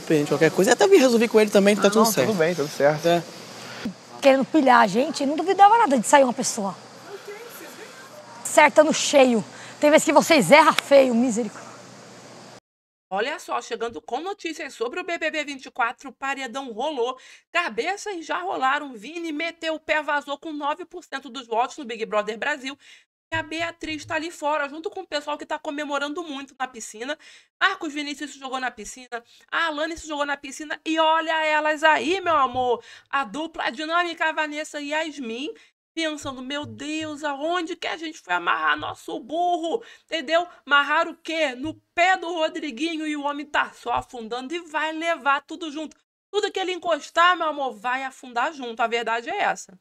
foi. de qualquer coisa. Até me resolvi com ele também, tá ah, tá tudo não, certo. Tudo bem, tudo certo. É. Querendo pilhar a gente, não duvidava nada de sair uma pessoa. Certa no cheio. Tem vezes que vocês erram feio, misericórdia. Olha só, chegando com notícias sobre o BBB 24, o paredão rolou, cabeças já rolaram, Vini meteu o pé, vazou com 9% dos votos no Big Brother Brasil, a Beatriz está ali fora, junto com o pessoal que está comemorando muito na piscina. Marcos Vinícius jogou na piscina, a Alane se jogou na piscina, e olha elas aí, meu amor! A dupla dinâmica, a Vanessa e Yasmin, pensando, meu Deus, aonde que a gente foi amarrar nosso burro? Entendeu? Amarrar o quê? No pé do Rodriguinho e o homem tá só afundando e vai levar tudo junto. Tudo que ele encostar, meu amor, vai afundar junto. A verdade é essa.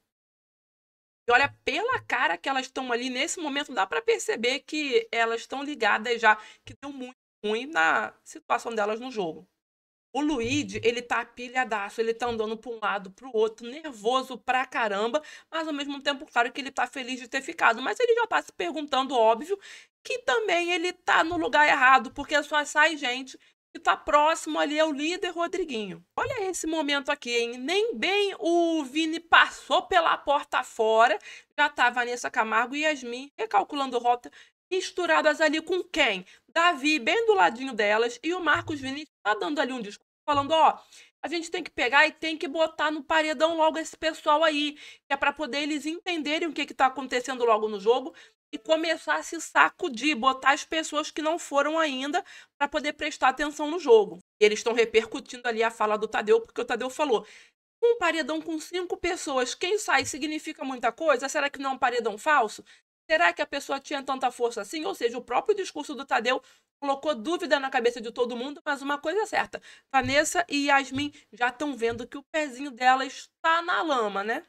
E olha, pela cara que elas estão ali nesse momento, dá para perceber que elas estão ligadas já, que deu muito ruim na situação delas no jogo. O Luigi, ele tá pilhadaço, ele tá andando pra um lado, pro outro, nervoso pra caramba, mas ao mesmo tempo, claro que ele tá feliz de ter ficado. Mas ele já tá se perguntando, óbvio, que também ele tá no lugar errado, porque só sai gente que está próximo ali é o líder Rodriguinho. Olha esse momento aqui, hein? Nem bem o Vini passou pela porta fora, já tá Vanessa Camargo e Yasmin recalculando rota, misturadas ali com quem? Davi, bem do ladinho delas, e o Marcos Vini tá dando ali um discurso, falando, ó, a gente tem que pegar e tem que botar no paredão logo esse pessoal aí, que é para poder eles entenderem o que que tá acontecendo logo no jogo, e começar a se sacudir, botar as pessoas que não foram ainda para poder prestar atenção no jogo. E eles estão repercutindo ali a fala do Tadeu, porque o Tadeu falou: um paredão com cinco pessoas, quem sai significa muita coisa? Será que não é um paredão falso? Será que a pessoa tinha tanta força assim? Ou seja, o próprio discurso do Tadeu colocou dúvida na cabeça de todo mundo, mas uma coisa é certa: Vanessa e Yasmin já estão vendo que o pezinho dela está na lama, né?